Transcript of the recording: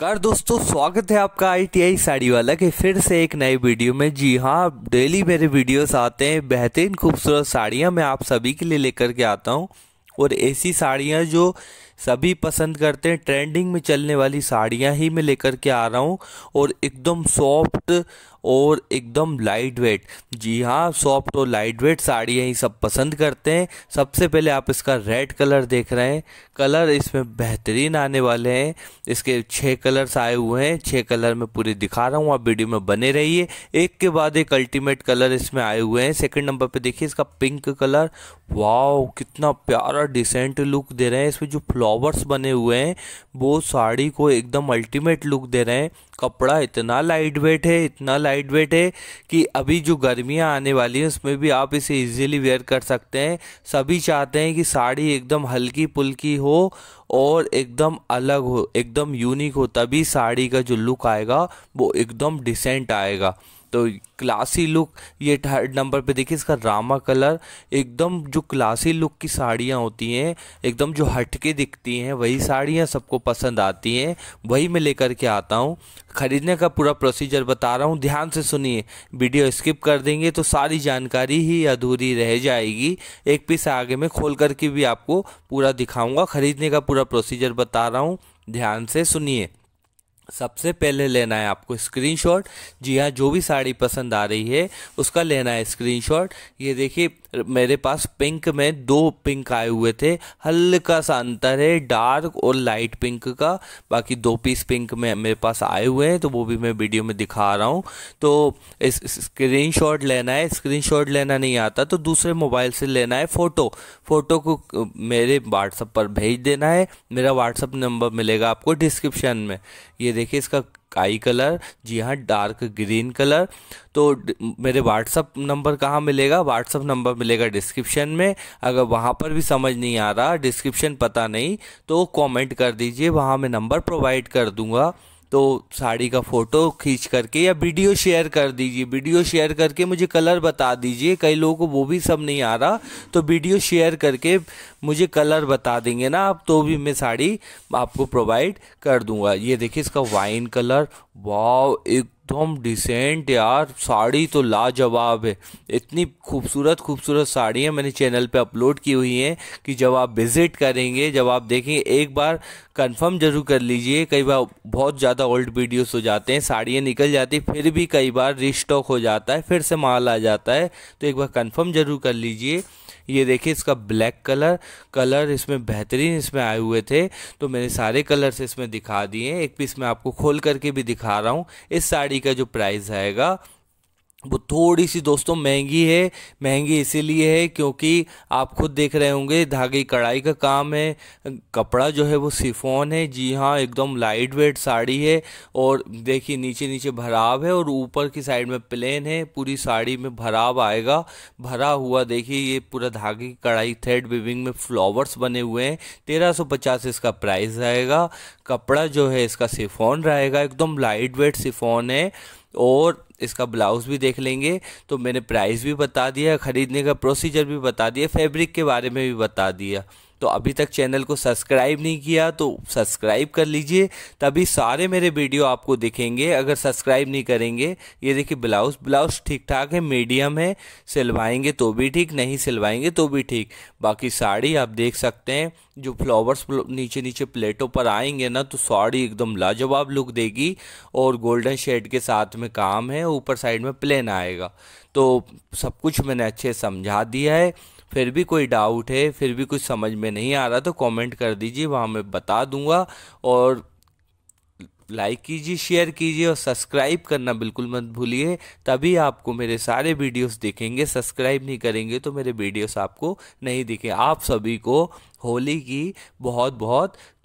नमस्कार दोस्तों स्वागत है आपका आईटीआई साड़ी वाला के फिर से एक नए वीडियो में जी हाँ डेली मेरे वीडियोस आते हैं बेहतरीन खूबसूरत साड़ियाँ मैं आप सभी के लिए लेकर के आता हूँ और ऐसी साड़ियाँ जो सभी पसंद करते हैं ट्रेंडिंग में चलने वाली साड़ियाँ ही मैं लेकर के आ रहा हूँ और एकदम सॉफ्ट और एकदम लाइट वेट जी हाँ सॉफ्ट और लाइट वेट साड़ियाँ ही सब पसंद करते हैं सबसे पहले आप इसका रेड कलर देख रहे हैं कलर इसमें बेहतरीन आने वाले हैं इसके छः कलर्स आए हुए हैं छः कलर में पूरे दिखा रहा हूँ आप वीडियो में बने रहिए एक के बाद एक अल्टीमेट कलर इसमें आए हुए हैं सेकेंड नंबर पे देखिए इसका पिंक कलर वाओ कितना प्यारा डिसेंट लुक दे रहे हैं इसमें जो फ्लॉ फ्लावर्स बने हुए हैं वो साड़ी को एकदम अल्टीमेट लुक दे रहे हैं कपड़ा इतना लाइट वेट है इतना लाइट वेट है कि अभी जो गर्मियां आने वाली हैं उसमें भी आप इसे इजीली वेयर कर सकते हैं सभी चाहते हैं कि साड़ी एकदम हल्की पुल्की हो और एकदम अलग हो एकदम यूनिक हो तभी साड़ी का जो लुक आएगा वो एकदम डिसेंट आएगा तो क्लासी लुक ये थर्ड नंबर पे देखिए इसका रामा कलर एकदम जो क्लासी लुक की साड़ियाँ होती हैं एकदम जो हटके दिखती हैं वही साड़ियाँ सबको पसंद आती हैं वही मैं लेकर के आता हूँ ख़रीदने का पूरा प्रोसीजर बता रहा हूँ ध्यान से सुनिए वीडियो स्किप कर देंगे तो सारी जानकारी ही अधूरी रह जाएगी एक पीस आगे में खोल करके भी आपको पूरा दिखाऊँगा ख़रीदने का पूरा प्रोसीजर बता रहा हूँ ध्यान से सुनिए सबसे पहले लेना है आपको स्क्रीनशॉट जी हाँ जो भी साड़ी पसंद आ रही है उसका लेना है स्क्रीनशॉट ये देखिए मेरे पास पिंक में दो पिंक आए हुए थे हल्का सा अंतर है डार्क और लाइट पिंक का बाकी दो पीस पिंक में मेरे पास आए हुए हैं तो वो भी मैं वीडियो में दिखा रहा हूँ तो इस स्क्रीन लेना है स्क्रीन लेना नहीं आता तो दूसरे मोबाइल से लेना है फ़ोटो फ़ोटो को मेरे व्हाट्सअप पर भेज देना है मेरा व्हाट्सअप नंबर मिलेगा आपको डिस्क्रिप्शन में ये देखिए इसका स्काई कलर जी हाँ डार्क ग्रीन कलर तो मेरे व्हाट्सअप नंबर कहाँ मिलेगा व्हाट्सअप नंबर मिलेगा डिस्क्रिप्शन में अगर वहाँ पर भी समझ नहीं आ रहा डिस्क्रिप्शन पता नहीं तो कमेंट कर दीजिए वहाँ मैं नंबर प्रोवाइड कर दूँगा तो साड़ी का फ़ोटो खींच करके या वीडियो शेयर कर दीजिए वीडियो शेयर करके मुझे कलर बता दीजिए कई लोगों को वो भी सब नहीं आ रहा तो वीडियो शेयर करके मुझे कलर बता देंगे ना आप तो भी मैं साड़ी आपको प्रोवाइड कर दूंगा ये देखिए इसका वाइन कलर वाव एक एकदम डिसेंट यार साड़ी तो लाजवाब है इतनी खूबसूरत खूबसूरत साड़ियाँ मैंने चैनल पे अपलोड की हुई हैं कि जब आप विज़िट करेंगे जब आप देखेंगे एक बार कंफर्म जरूर कर लीजिए कई बार बहुत ज़्यादा ओल्ड वीडियोस हो जाते हैं साड़ियाँ निकल जाती फिर भी कई बार रिस्टॉक हो जाता है फिर से माल आ जाता है तो एक बार कन्फर्म जरूर कर लीजिए ये देखिए इसका ब्लैक कलर कलर इसमें बेहतरीन इसमें आए हुए थे तो मैंने सारे कलर्स इसमें दिखा दिए एक पीस मैं आपको खोल करके भी दिखा रहा हूँ इस साड़ी का जो प्राइस आएगा वो थोड़ी सी दोस्तों महंगी है महंगी इसीलिए है क्योंकि आप खुद देख रहे होंगे धागे कढ़ाई का काम है कपड़ा जो है वो सिफोन है जी हाँ एकदम लाइट वेट साड़ी है और देखिए नीचे नीचे भराव है और ऊपर की साइड में प्लेन है पूरी साड़ी में भराव आएगा भरा हुआ देखिए ये पूरा धागे की कढ़ाई थ्रेड विविंग में फ्लावर्स बने हुए हैं तेरह सौ पचास इसका प्राइस रहेगा कपड़ा जो है इसका सिफोन रहेगा एकदम लाइट वेट सिफोन है और इसका ब्लाउज़ भी देख लेंगे तो मैंने प्राइस भी बता दिया ख़रीदने का प्रोसीजर भी बता दिया फैब्रिक के बारे में भी बता दिया तो अभी तक चैनल को सब्सक्राइब नहीं किया तो सब्सक्राइब कर लीजिए तभी सारे मेरे वीडियो आपको दिखेंगे अगर सब्सक्राइब नहीं करेंगे ये देखिए ब्लाउज़ ब्लाउज़ ठीक ठाक है मीडियम है सिलवाएंगे तो भी ठीक नहीं सिलवाएंगे तो भी ठीक बाकी साड़ी आप देख सकते हैं जो फ्लावर्स नीचे नीचे प्लेटों पर आएंगे ना तो साड़ी एकदम लाजवाब लुक देगी और गोल्डन शेड के साथ में काम है ऊपर साइड में प्लेन आएगा तो सब कुछ मैंने अच्छे समझा दिया है फिर भी कोई डाउट है फिर भी कुछ समझ में नहीं आ रहा तो कमेंट कर दीजिए वहाँ मैं बता दूंगा और लाइक कीजिए शेयर कीजिए और सब्सक्राइब करना बिल्कुल मत भूलिए तभी आपको मेरे सारे वीडियोस दिखेंगे सब्सक्राइब नहीं करेंगे तो मेरे वीडियोस आपको नहीं दिखे आप सभी को होली की बहुत बहुत